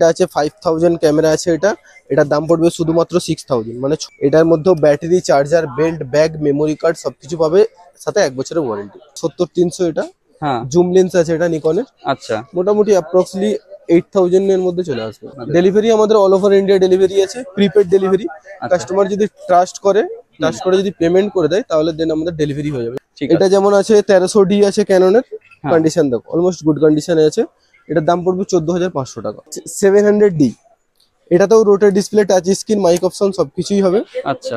এটা আছে five thousand camera আছে এটা এটার দাম পড়বে শুধুমাত্র সিক্স থাউজেন্ড মানে এটার মধ্যেও battery charger belt bag memory card সবকিছু পাবে সাথে এক বছরের ওয়ারেন্টি সত্তর তিনশো এটা জুম হ্যাঁ। লেন্স আছে এটা নিকনের আচ্ছা মোটামুটি অ্যাপ্রক্সলি এইট থাউজেন্ড এর মধ্যে চলে আসবে ডেলিভারি আচ্ছা। আমাদের অল ওভার ইন্ডিয়া ডেলিভারি আছে প্রিপেড ডেলিভারি কাস্টমার যদি ট্রাস্ট করে ট্রাস্ট করে যদি পেমেন্ট করে দেয় তাহলে দেন আমাদের ডেলিভারি হয়ে যাবে এটা যেমন আছে তেরোশো ডি আছে ক্যাননের কন্ডিশন দেখো অলমোস্ট গুড কন্ডিশনে আছে এটার দাম পড়বে চোদ্দ হাজার পাঁচশো টাকা সেভেন হান্ড্রেড ডি এটাতেও রোটের display touch screen mic option সব কিছুই হবে আচ্ছা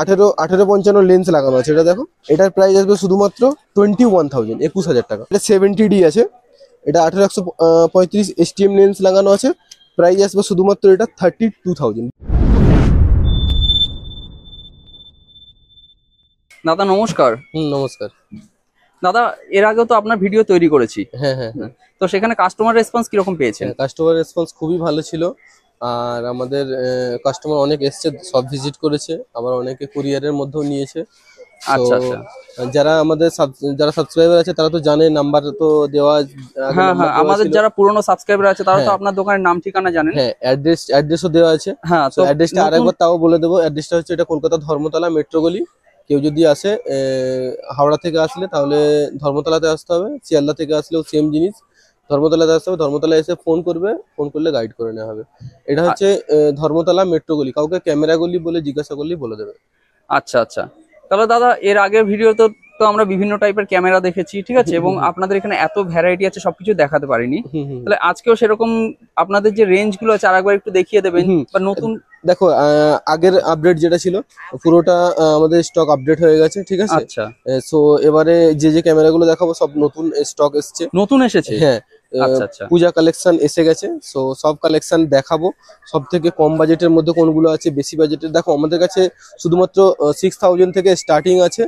আঠেরো আঠেরো পঞ্চান্ন লেন্স লাগানো আছে এটা দেখো এটার প্রাইস আসবে শুধুমাত্র টোয়েন্টি ওয়ান থাউজেন্ড একুশ হাজার টাকা এটা সেভেন্টি ডি আছে এটা আঠেরো একশো পঁয়ত্রিশ এসটিএম লেন্স লাগানো আছে প্রাইস আসবে শুধুমাত্র এটা থার্টি টু থাউজেন্ড দাদা নমস্কার হুম নমস্কার দাদা এর আগেও তো আপনার ভিডিও তৈরি করেছি হ্যাঁ হ্যাঁ তো সেখানে কাস্টমার রেসপন্স কিরকম পেয়েছেন কাস্টমার হ্যাঁ, রেসপন্স খুবই ভালো ছিল আর আমাদের কাস্টমার অনেক এসছে সব ভিজিট করেছে আবার অনেকে কুরিয়ারের মধ্যেও নিয়েছে আচ্ছা আচ্ছা যারা আমাদের যারা সাবস্ক্রাইবার আছে তারা তো জানে নাম্বার তো দেওয়া হ্যাঁ হ্যাঁ আমাদের যারা পুরনো সাবস্ক্রাইবার আছে তারা তো হ্যাঁ। আপনার দোকানের নাম ঠিকানা জানেন হ্যাঁ অ্যাড্রেস অ্যাড্রেসও দেওয়া আছে হ্যাঁ তো অ্যাড্রেসটা আরেকবার তাও বলে দেবো অ্যাড্রেসটা হচ্ছে এটা কলকাতা ধর্মতলা মেট্রো কেউ যদি আসে হাওড়া থেকে আসলে তাহলে ধর্মতলাতে আসতে হবে শিয়ালদা থেকে আসলেও সেম জিনিস ধর্মতলাতে আসতে হবে ধর্মতলা এসে ফোন করবে ফোন করলে গাইড করে নেওয়া হবে এটা হচ্ছে ধর্মতলা মেট্রো গলি কাউকে ক্যামেরা গলি বলে জিজ্ঞাসা করলেই বলে দেবে আচ্ছা আচ্ছা তাহলে দাদা এর আগের ভিডিও তো তো আমরা বিভিন্ন টাইপের ক্যামেরা দেখেছি ঠিক আছে এবং আপনাদের এখানে এত ভ্যারাইটি আছে সবকিছু দেখাতে পারিনি তাহলে আজকেও সেরকম আপনাদের যে রেঞ্জ গুলো আছে আর একবার একটু দেখিয়ে দেবেন বা নতুন দেখো আগের আপডেট যেটা ছিল পুরোটা আমাদের স্টক আপডেট হয়ে গেছে ঠিক আছে আচ্ছা সো এবারে যে যে ক্যামেরাগুলো দেখাবো সব নতুন স্টক এসছে নতুন এসেছে হ্যাঁ আচ্ছা, আচ্ছা। পূজা কালেকশন এসে গেছে সো সব কালেকশন দেখাবো সব থেকে কম বাজেটের মধ্যে কোনগুলো আছে বেশি বাজেটের দেখো আমাদের কাছে শুধুমাত্র সিক্স থাউজেন্ড থেকে স্টার্টিং আছে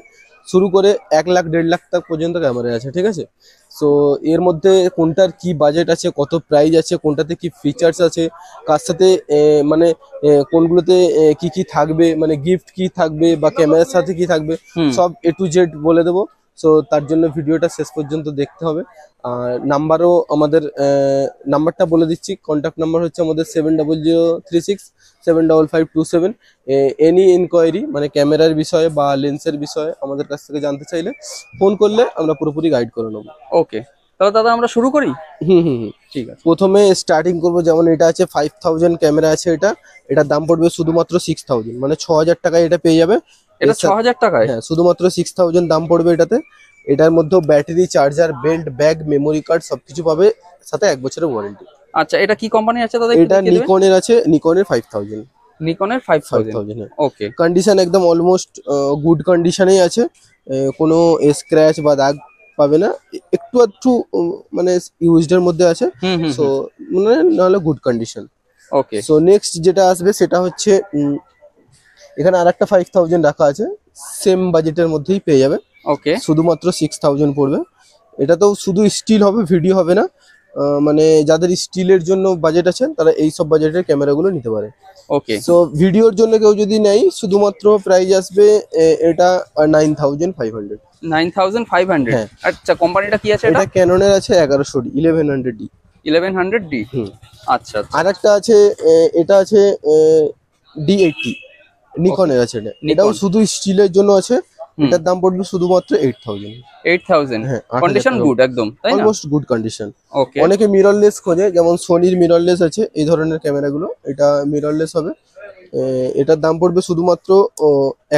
শুরু করে এক লাখ দেড় লাখ তাক পর্যন্ত ক্যামেরা আছে ঠিক আছে সো এর মধ্যে কোনটার কি বাজেট আছে কত প্রাইস আছে কোনটাতে কি ফিচার্স আছে কার সাথে মানে কোনগুলোতে কি কি থাকবে মানে গিফট কি থাকবে বা ক্যামেরার সাথে কি থাকবে সব এ টু জেড বলে দেবো সো তার জন্য ভিডিওটা শেষ পর্যন্ত দেখতে হবে আর নাম্বারও আমাদের নাম্বারটা বলে দিচ্ছি কন্ট্যাক্ট নাম্বার হচ্ছে আমাদের seven double zero three six seven double five two seven any inquiry মানে ক্যামেরার বিষয়ে বা লেন্সের বিষয়ে আমাদের কাছ থেকে জানতে চাইলে ফোন করলে আমরা পুরোপুরি গাইড করে নেবো ওকে তাহলে দাদা আমরা শুরু করি হুম হুম হুম ঠিক আছে প্রথমে স্টার্টিং করবো যেমন এটা আছে ফাইভ থাউজেন্ড ক্যামেরা আছে এটা এটার দাম পড়বে শুধুমাত্র সিক্স থাউজেন্ড মানে ছ হাজার টাকায় এটা পেয়ে যাবে এটা 6000 টাকায় হ্যাঁ শুধুমাত্র 6000 দাম পড়বে এটাতে এটার মধ্যে battery charger belt bag memory card সবকিছু পাবে সাথে এক বছরের ওয়ারেন্টি আচ্ছা এটা কি কোম্পানি আছে দাদা এটা নিকনের আছে নিকনের 5000 নিকনের 5000 ওকে কন্ডিশন একদম অলমোস্ট গুড কন্ডিশনেই আছে কোনো স্ক্র্যাচ বা দাগ পাবে না একটু একটু মানে ইউজডের মধ্যে আছে সো মানে নাহলে good condition okay so next যেটা আসবে সেটা হচ্ছে এখানে আর একটা ফাইভ থাউজেন্ড রাখা আছে সেম বাজেটের মধ্যেই পেয়ে যাবে ওকে শুধুমাত্র সিক্স থাউজেন্ড পড়বে এটা তো শুধু স্টিল হবে ভিডিও হবে না মানে যাদের স্টিলের জন্য বাজেট আছেন তারা এই সব বাজেটের ক্যামেরাগুলো নিতে পারে ওকে সো ভিডিওর জন্য কেউ যদি নেয় শুধুমাত্র প্রাইস আসবে এটা nine thousand five hundred nine thousand five hundred আচ্ছা কোম্পানিটা কি আছে এটা ক্যাননের আছে এগারোশো D eleven hundred D eleven hundred D আচ্ছা, আচ্ছা। আর একটা আছে এটা আছে ডি এইটটি নিকনের আছে এটাও শুধু স্টিলের জন্য আছে এটার দাম পড়বে শুধুমাত্র 8000 8000 হ্যাঁ কন্ডিশন গুড একদম তাই না অলমোস্ট গুড কন্ডিশন ওকে অনেকে মিররলেস খোঁজে যেমন সোনির মিররলেস আছে এই ধরনের ক্যামেরাগুলো এটা মিররলেস হবে এটার দাম পড়বে শুধুমাত্র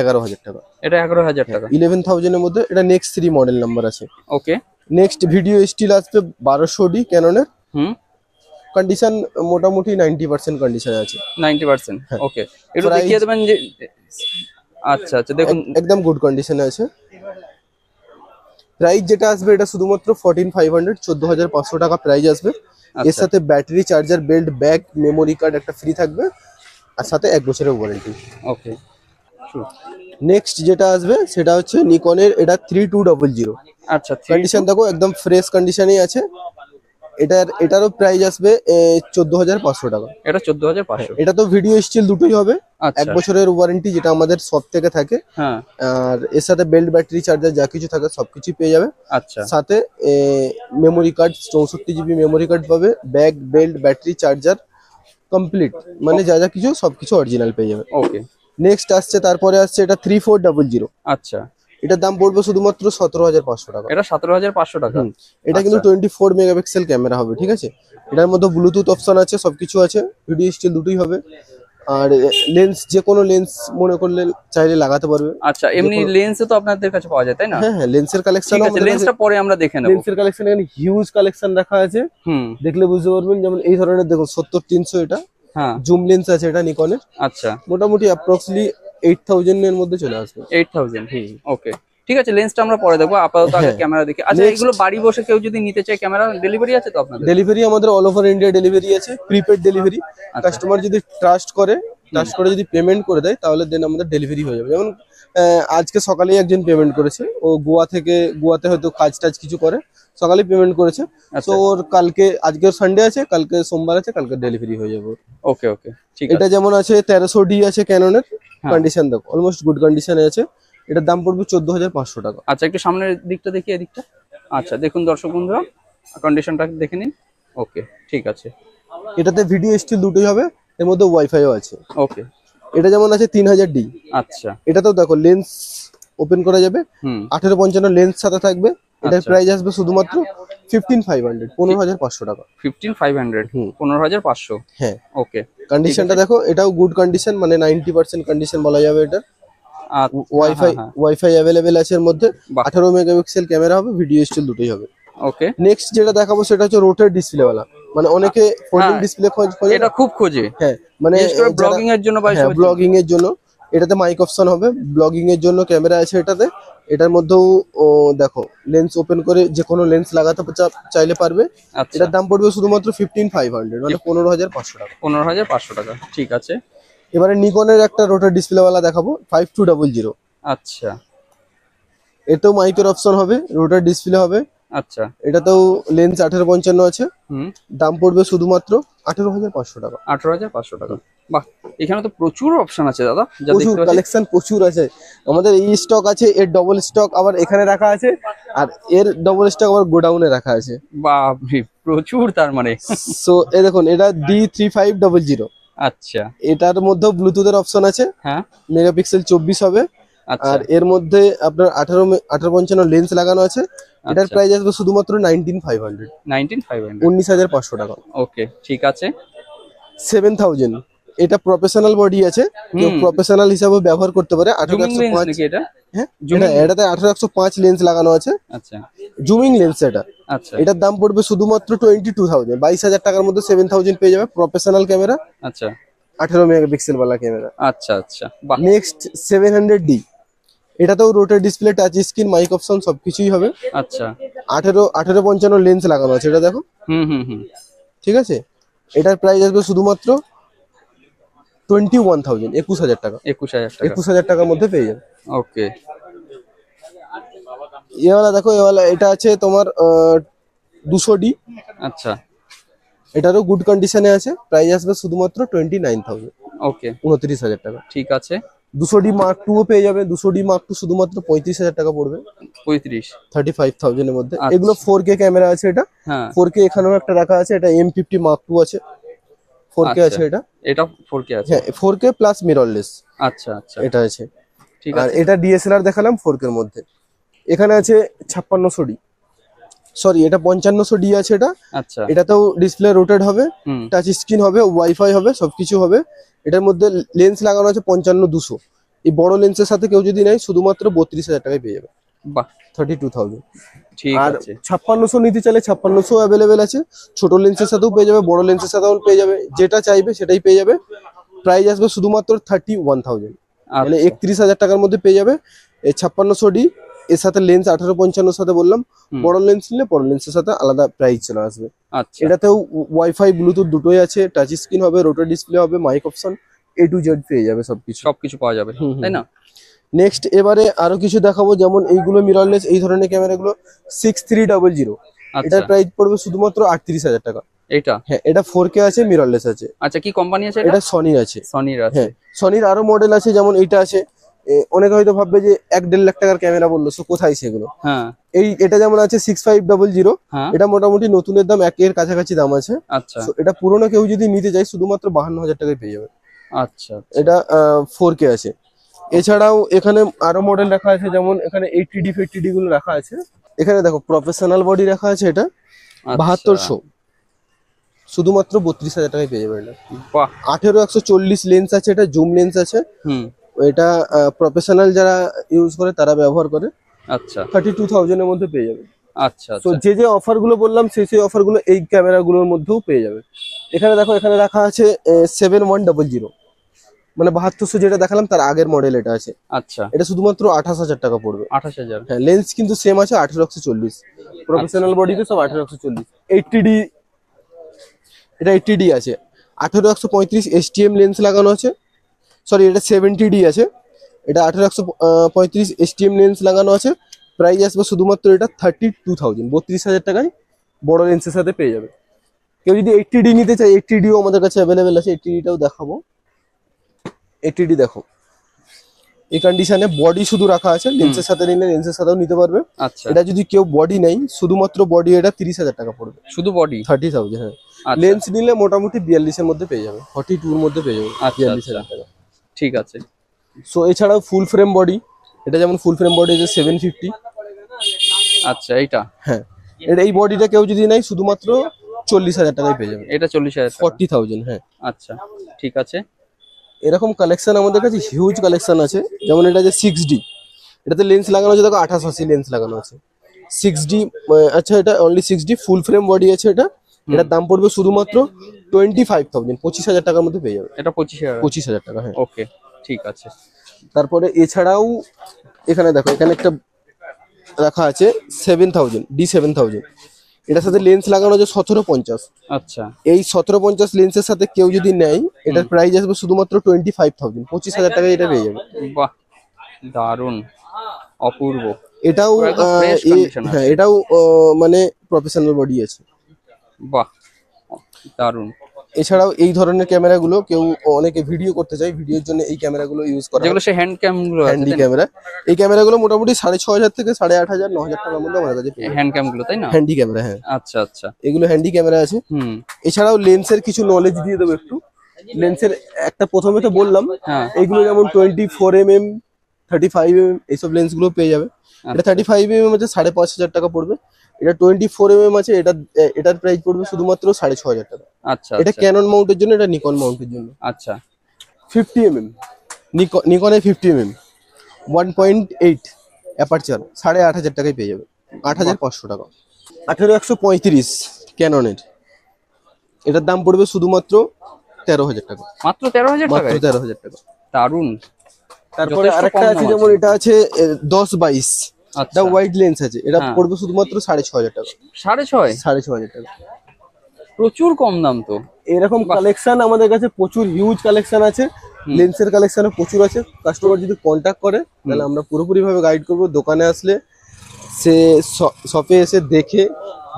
এগারো হাজার টাকা এটা এগারো হাজার টাকা ইলেভেন হ্যাঁ, থাউজেন্ডের মধ্যে এটা নেক্সট থ্রি মডেল নাম্বার আছে ওকে নেক্সট ভিডিও স্টিল আসবে বারোশো ডি ক্যাননের কন্ডিশন মোটামুটি 90% কন্ডিশন আছে 90% ওকে হ্যাঁ। একটু দেখিয়ে দেবেন যে আচ্ছা আচ্ছা দেখুন একদম গুড কন্ডিশনে আছে প্রাইস যেটা আসবে এটা শুধুমাত্র 14500 14500 টাকা প্রাইস আসবে এর আচ্ছা। সাথে battery charger belt bag memory card একটা ফ্রি থাকবে আর সাথে এক বছরের ওয়ারেন্টি ওকে নেক্সট যেটা আসবে সেটা হচ্ছে নিকনের এটা থ্রি টু ডবল জিরো আচ্ছা কন্ডিশন দেখো একদম ফ্রেশ কন্ডিশনেই আছে এটার এটারও প্রাইস আসবে চোদ্দ হাজার পাঁচশো টাকা এটা চোদ্দ হাজার এটা তো ভিডিও স্টিল দুটোই হবে আচ্ছা। এক বছরের ওয়ারেন্টি যেটা আমাদের সব থেকে থাকে হ্যাঁ। আর এর সাথে বেল্ট ব্যাটারি চার্জার যা কিছু থাকে সবকিছু পেয়ে যাবে আচ্ছা সাথে মেমোরি কার্ড চৌষট্টি জিবি মেমোরি কার্ড পাবে bag belt battery charger complete মানে যা যা কিছু সবকিছু অরিজিনাল পেয়ে যাবে ওকে নেক্সট আসছে তারপরে আসছে এটা থ্রি ফোর ডাবল জিরো আচ্ছা এটার দাম পড়বে শুধুমাত্র সতেরো হাজার পাঁচশো টাকা এটা সতেরো হাজার পাঁচশো টাকা এটা কিন্তু আচ্ছা। টোয়েন্টি ফোর মেগাপিক্সেল ক্যামেরা হবে ঠিক আছে এটার মধ্যে ব্লুটুথ অপশন আছে সবকিছু আছে ভিডিও স্টিল দুটোই হবে আর লেন্স যে কোনো লেন্স মনে করলে চাইলে লাগাতে পারবে আচ্ছা এমনি লেন্সে তো আপনাদের কাছে পাওয়া যায় তাই না হ্যাঁ হ্যাঁ লেন্সের কালেকশন আছে লেন্সটা পরে আমরা দেখে নেব লেন্সের কালেকশন এখানে হিউজ কালেকশন রাখা আছে হুম দেখলে বুঝতে পারবেন যেমন এই ধরনের দেখুন 70 300 এটা হ্যাঁ জুম লেন্স আছে এটা নিকনের আচ্ছা মোটামুটি অ্যাপ্রক্সলি এইট এর মধ্যে চলে আসবে এইট থাউজেন্ড ওকে ঠিক আছে লেন্সটা আমরা পরে দেবো আপাতত আগে ক্যামেরা দেখি আচ্ছা এগুলো বাড়ি বসে কেউ যদি নিতে চায় ক্যামেরা ডেলিভারি আছে তো আপনাদের ডেলিভারি আমাদের অল ওভার ইন্ডিয়া ডেলিভারি আছে প্রিপেড ডেলিভারি কাস্টমার যদি ট্রাস্ট করে ট্রাস্ট করে যদি পেমেন্ট করে দেয় তাহলে দেন আমাদের ডেলিভারি হয়ে যাবে যেমন আজকে সকালেই একজন পেমেন্ট করেছে ও গোয়া থেকে গোয়াতে হয়তো কাজ টাজ কিছু করে সকালে পেমেন্ট করেছে তো আচ্ছা। ওর কালকে আজকের সানডে আছে কালকে সোমবার আছে কালকে ডেলিভারি হয়ে যাবে ওকে ওকে ঠিক এটা যেমন আছে তেরোশো ডি আছে ক্যাননের কন্ডিশন হ্যাঁ। দেখো অলমোস্ট গুড কন্ডিশনে আছে এটার দাম পড়বে চোদ্দ হাজার পাঁচশো টাকা আচ্ছা একটু সামনের দিকটা দেখি এদিকটা আচ্ছা দেখুন দর্শক বন্ধুরা কন্ডিশনটা দেখে নিন ওকে ঠিক আছে এটাতে ভিডিও স্টিল দুটোই হবে এর মধ্যে ওয়াইফাইও আছে ওকে এটা যেমন আছে তিন হাজার ডি আচ্ছা এটাতেও দেখো লেন্স ওপেন করা যাবে আঠেরো পঞ্চান্ন লেন্স সাথে থাকবে এটার প্রাইস আচ্ছা। আসবে শুধুমাত্র ফিফটিন ফাইভ হান্ড্রেড পনেরো হাজার পাঁচশো টাকা ফিফটিন ফাইভ হান্ড্রেড পনেরো হাজার পাঁচশো হ্যাঁ ওকে দেখো এটাও গুড কন্ডিশন মানে পার্সেন্ট কন্ডিশন বলা যাবে ওয়াইফাই ওয়াইফাই অ্যাভেলেবেল আছে এর মধ্যে আঠারো মেগাপিক্সেল ক্যামেরা হবে ভিডিও দুটোই হবে ওকে নেক্সট যেটা দেখাবো সেটা হচ্ছে মানে অনেকে ডিসপ্লে হ্যাঁ। খোঁজ এটা খুব খোঁজে হ্যাঁ মানে জন্য হ্যাঁ, জন্য এটাতে মাইক অপশন হবে ব্লগিং এর জন্য ক্যামেরা আছে এটাতে এটার মধ্যেও দেখো লেন্স ওপেন করে যে কোনো লেন্স লাগাতে চাইলে পারবে আচ্ছা। এটার দাম পড়বে শুধুমাত্র ফিফটিন ফাইভ হান্ড্রেড মানে পনেরো হাজার পাঁচশো টাকা পনেরো হাজার পাঁচশো টাকা ঠিক আছে এবারে নিকনের একটা রোটার ডিসপ্লেওয়ালা দেখাবো ফাইভ টু ডাবল জিরো আচ্ছা এতেও মাইকের অপশন হবে রোটার ডিসপ্লে হবে আচ্ছা এটাতেও লেন্স আঠারো পঞ্চান্ন আছে দাম পড়বে শুধুমাত্র আঠারো হাজার পাঁচশো টাকা আঠারো হাজার পাঁচশো টাকা বাহ এখানে তো প্রচুর অপশন আছে দাদা প্রচুর কালেকশন প্রচুর আছে আমাদের এই স্টক আছে এর ডবল স্টক আবার এখানে রাখা আছে আর এর ডবল স্টক আবার গোডাউনে রাখা আছে বাপ প্রচুর তার মানে সো এ দেখুন এটা D three five double zero আচ্ছা এটার মধ্যেও ব্লুটুথের অপশন আছে হ্যাঁ মেগাপিক্সেল চব্বিশ হবে আচ্ছা। আর এর মধ্যে আপনার আঠারো আঠারো পঞ্চান্ন লেন্স লাগানো আছে এটার প্রাইস আচ্ছা। আসবে শুধুমাত্র 19500 19500 19500 টাকা ওকে ঠিক আছে 7000 এটা প্রফেশনাল বডি আছে যে প্রফেশনাল হিসাবে ব্যবহার করতে পারে নাকি এটা হ্যাঁ এটাতে 18105 লেন্স লাগানো আছে আচ্ছা জুমিং লেন্স এটা আচ্ছা এটার দাম পড়বে শুধুমাত্র 22000 22000 টাকার মধ্যে 7000 পেয়ে যাবে প্রফেশনাল ক্যামেরা আচ্ছা 18 মেগাপিক্সেল वाला ক্যামেরা আচ্ছা আচ্ছা নেক্সট 700D এটাতেও rotor display touch screen mic option সবকিছুই হবে আচ্ছা আঠেরো আঠেরো পঞ্চান্ন লেন্স লাগানো আছে এটা দেখো হুম হুম হুম ঠিক আছে এটার প্রাইস আসবে শুধুমাত্র টোয়েন্টি ওয়ান থাউজেন্ড একুশ হাজার টাকা একুশ হাজার টাকা একুশ হাজার টাকার মধ্যে পেয়ে যাবে ওকে এওয়ালা দেখো এওয়ালা এটা আছে তোমার দুশো ডি আচ্ছা এটারও গুড কন্ডিশনে আছে প্রাইস আসবে শুধুমাত্র টোয়েন্টি নাইন থাউজেন্ড ওকে উনত্রিশ হাজার টাকা ঠিক আছে দুশো ডি মার্ক টু পেয়ে যাবে দুশো ডি মার্ক টু শুধুমাত্র পঁয়ত্রিশ হাজার টাকা পড়বে পঁয়ত্রিশ থার্টি ফাইভ থাউজেন্ডের মধ্যে আচ্ছা। এগুলো ফোর কে ক্যামেরা আছে এটা ফোর হ্যাঁ। কে এখানেও একটা রাখা আছে এটা এম ফিফটি মার্ক টু আছে ফোর কে আচ্ছা। আছে এটা এটা ফোর কে আছে হ্যাঁ ফোর কে প্লাস মিররলেস আচ্ছা আচ্ছা এটা আছে ঠিক আছে এটা ডিএসএলআর দেখালাম ফোর কের মধ্যে এখানে আছে ছাপ্পান্নশো ডি সরি এটা পঞ্চান্নশো ডি আছে এটা আচ্ছা এটাতেও ডিসপ্লে রোটেট হবে টাচ স্ক্রিন হবে ওয়াইফাই হবে সবকিছু হবে এটার মধ্যে লেন্স লাগানো আছে পঞ্চান্ন দুশো এই বড় লেন্সের সাথে কেউ যদি নেয় শুধুমাত্র বত্রিশ হাজার টাকায় পেয়ে যাবে বাহ থার্টি টু থাউজেন্ড আর ছাপ্পান্নশো নিতে চাইলে ছাপ্পান্নশো অ্যাভেলেবেল আছে লেন্সের সাথেও পেয়ে যাবে লেন্সের সাথেও পেয়ে যাবে যেটা চাইবে সেটাই পেয়ে যাবে আসবে শুধুমাত্র থার্টি ওয়ান থাউজেন্ড একত্রিশ হাজার টাকার মধ্যে পেয়ে যাবে এই ছাপ্পান্নশো ডি এর সাথে লেন্স আঠারো পঞ্চান্নর সাথে বললাম বড় লেন্স নিলে বড় লেন্সের সাথে আলাদা প্রাইস চলে আসবে আচ্ছা। এটাতেও ওয়াইফাই ব্লুটুথ দুটোই আছে টাচ স্ক্রিন হবে রোটার ডিসপ্লে হবে mic option A to Z পেয়ে যাবে সবকিছু সবকিছু পাওয়া যাবে তাই না নেক্সট এবারে আরো কিছু দেখাবো যেমন এইগুলো মিররলেস এই ধরনের ক্যামেরাগুলো সিক্স থ্রি ডাবল জিরো এটার প্রাইস পড়বে শুধুমাত্র আটত্রিশ হাজার টাকা এটা হ্যাঁ এটা ফোর কে আছে মিররলেস আছে আচ্ছা কি কোম্পানি আছে এটা সনির আছে সনির আছে হ্যাঁ সনির আরো মডেল আছে যেমন এটা আছে অনেকে হয়তো ভাববে যে এক দেড় লাখ টাকার ক্যামেরা বললো সো কোথায় সেগুলো হ্যাঁ। এই এটা যেমন আছে সিক্স ফাইভ ডাবল জিরো এটা মোটামুটি নতুনের দাম একের কাছাকাছি দাম আছে আচ্ছা এটা পুরোনো কেউ যদি নিতে চাই শুধুমাত্র বাহান্ন হাজার টাকায় পেয়ে যাবে আচ্ছা, আচ্ছা। এটা ফোর কে আছে এছাড়াও এখানে আরো মডেল রাখা আছে যেমন এখানে এইটি ডি ফিফটি ডি গুলো রাখা আছে এখানে দেখো প্রফেশনাল বডি রাখা আছে এটা আচ্ছা। বাহাত্তরশো শুধুমাত্র বত্রিশ হাজার টাকায় পেয়ে যাবে এটা আঠেরো একশো চল্লিশ লেন্স আছে এটা জুম লেন্স আছে এটা প্রফেশনাল যারা ইউজ করে তারা ব্যবহার করে আচ্ছা থার্টি টু থাউজেন্ডের মধ্যে পেয়ে যাবে আচ্ছা তো আচ্ছা। যে যে অফার গুলো বললাম সেই সেই অফার গুলো এই গুলোর মধ্যেও পেয়ে যাবে এখানে দেখো এখানে রাখা আছে সেভেন ওয়ান জিরো মানে বাহাত্তরশো যেটা দেখালাম তার আগের মডেল এটা আছে আচ্ছা এটা শুধুমাত্র আঠাশ হাজার টাকা পড়বে আঠাশ হাজার হ্যাঁ লেন্স কিন্তু সেম আছে আঠেরো একশো চল্লিশ প্রফেশনাল আচ্ছা। বডিতে সব আঠেরো একশো চল্লিশ এটা 80d আছে আঠেরো একশো পঁয়ত্রিশ এসটিএম লেন্স লাগানো আছে সরি এটা সেভেন্টি ডি আছে এটা আঠারো একশো পঁয়ত্রিশ এসটিএম লেন্স লাগানো আছে প্রাইস আসবে শুধুমাত্র এটা থার্টি টু থাউজেন্ড বত্রিশ হাজার টাকায় বড় লেন্সের সাথে পেয়ে যাবে কেউ যদি এইটটি ডি নিতে চায় এইটটি ডিও আমাদের কাছে অ্যাভেলেবেল আছে এইটটি ডিটাও দেখাবো এইটটি ডি দেখো এই কন্ডিশনে বডি শুধু রাখা আছে লেন্সের সাথে নিলে লেন্সের সাথেও নিতে পারবে আচ্ছা এটা যদি কেউ বডি নেই শুধুমাত্র বডি এটা তিরিশ হাজার টাকা পড়বে শুধু বডি থার্টি থাউজেন্ড হ্যাঁ লেন্স আচ্ছা। নিলে মোটামুটি বিয়াল্লিশের মধ্যে পেয়ে যাবে ফর্টি টুর মধ্যে পেয়ে যাবে আচ্ছা, আচ্ছা। বিয়াল্লিশ হাজার টাকা ঠিক আছে সো এছাড়াও ফুল ফ্রেম বডি এটা যেমন ফুল ফ্রেম বডি যে সেভেন ফিফটি আচ্ছা এইটা হ্যাঁ এটা এই বডিটা কেউ যদি নেয় শুধুমাত্র চল্লিশ হাজার টাকায় পেয়ে যাবে এটা চল্লিশ হাজার ফর্টি থাউজেন্ড হ্যাঁ আচ্ছা ঠিক আছে এরকম কালেকশন আমাদের কাছে হিউজ কালেকশন আছে যেমন এটা যে সিক্স ডি এটাতে লেন্স লাগানো আছে দেখো আঠাশ আশি লেন্স লাগানো আছে সিক্স ডি আচ্ছা এটা only six D full frame body আছে এটা এটার দাম পড়বে শুধুমাত্র টোয়েন্টি ফাইভ থাউজেন্ড পঁচিশ হাজার টাকার মধ্যে পেয়ে যাবে এটা পঁচিশ হাজার পঁচিশ হাজার টাকা হ্যাঁ ওকে ঠিক আছে তারপরে এছাড়াও এখানে দেখো এখানে একটা রাখা আছে seven thousand D seven thousand এটার সাথে লেন্স লাগানো আছে সতেরো পঞ্চাশ আচ্ছা এই সতেরো পঞ্চাশ লেন্সের সাথে কেউ যদি নেয় এটার প্রাইস আসবে শুধুমাত্র টোয়েন্টি ফাইভ থাউজেন্ড পঁচিশ হাজার টাকা এটা পেয়ে যাবে বাহ দারুণ অপূর্ব এটাও হ্যাঁ এটাও মানে প্রফেশনাল বডি আছে বাহ দারুন এছাড়াও এই ধরনের ক্যামেরা গুলো কেউ অনেকে ভিডিও করতে চায় ভিডিওর জন্য এই ক্যামেরা গুলো ইউজ করে যেগুলো সে হ্যান্ড গুলো হ্যান্ডি ক্যামেরা এই ক্যামেরা গুলো মোটামুটি সাড়ে ছ হাজার থেকে সাড়ে আট হাজার ন হাজার টাকার মধ্যে আমাদের কাছে হ্যান্ড গুলো তাই না হ্যান্ডি ক্যামেরা হ্যাঁ আচ্ছা আচ্ছা এগুলো হ্যান্ডি ক্যামেরা আছে এছাড়াও লেন্সের কিছু নলেজ দিয়ে দেবো একটু লেন্সের একটা প্রথমে তো বললাম হ্যাঁ। এগুলো যেমন twenty four M M thirty five M এইসব গুলো পেয়ে যাবে এটা থার্টি ফাইভ এম এম হচ্ছে সাড়ে পাঁচ হাজার টাকা পড়বে এটা টোয়েন্টি ফোর এম আছে এটা এটার প্রাইস পড়বে শুধুমাত্র সাড়ে ছ হাজার টাকা আচ্ছা এটা ক্যানন আচ্ছা। মাউন্টের জন্য এটা নিকন মাউন্টের জন্য আচ্ছা ফিফটি এমএম নিকন নিকনে fifty MM M one point eight aperture সাড়ে আট হাজার টাকায় পেয়ে যাবে আট হাজার পাঁচশো টাকা আঠেরো একশো পঁয়ত্রিশ ক্যাননের এটার দাম পড়বে শুধুমাত্র তেরো হাজার টাকা মাত্র তেরো হাজার টাকা তেরো হাজার টাকা দারুণ তারপরে আরেকটা আছে যেমন এটা আছে দশ বাইশ দা ওয়াইড লেন্স আছে এটা হ্যাঁ। পড়বে শুধুমাত্র সাড়ে ছ টাকা সাড়ে ছয় সাড়ে ছ হাজার টাকা প্রচুর কম দাম তো এরকম কালেকশন আমাদের কাছে প্রচুর হিউজ কালেকশন আছে লেন্সের কালেকশনও প্রচুর আছে কাস্টমার যদি কন্টাক্ট করে তাহলে আমরা পুরোপুরি ভাবে গাইড করব দোকানে আসলে সে শপে এসে দেখে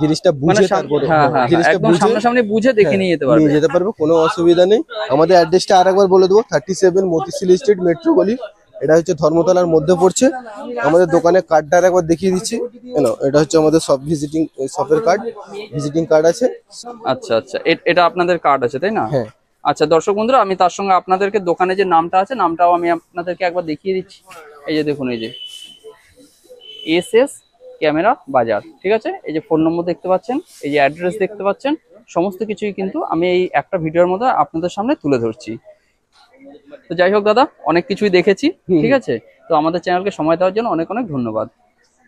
জিনিসটা মানে বুঝে তারপরে হ্যাঁ, হ্যাঁ, জিনিসটা বুঝে সামনে বুঝে দেখে নিয়ে যেতে পারবে নিয়ে যেতে পারবে কোনো অসুবিধা নেই আমাদের অ্যাড্রেসটা আরেকবার বলে দেবো thirty seven Motishil street metro গলি এটা হচ্ছে ধর্মতলার মধ্যে পড়ছে আমাদের দোকানে কার্ডটা একবার দেখিয়ে দিচ্ছি এটা হচ্ছে আমাদের সব ভিজিটিং শপের কার্ড ভিজিটিং কার্ড আছে আচ্ছা আচ্ছা এটা আপনাদের কার্ড আছে তাই না হ্যাঁ আচ্ছা দর্শক বন্ধু আমি তার সঙ্গে আপনাদেরকে দোকানে যে নামটা আছে নামটাও আমি আপনাদেরকে একবার দেখিয়ে দিচ্ছি এই যে দেখুন এই যে এস এস ক্যামেরা বাজার ঠিক আছে এই যে ফোন নম্বর দেখতে পাচ্ছেন এই যে অ্যাড্রেস দেখতে পাচ্ছেন সমস্ত কিছুই কিন্তু আমি এই একটা ভিডিওর মধ্যে আপনাদের সামনে তুলে ধরছি তো যাই হোক দাদা অনেক কিছুই দেখেছি ঠিক আছে তো আমাদের চ্যানেলকে সময় দেওয়ার জন্য অনেক অনেক ধন্যবাদ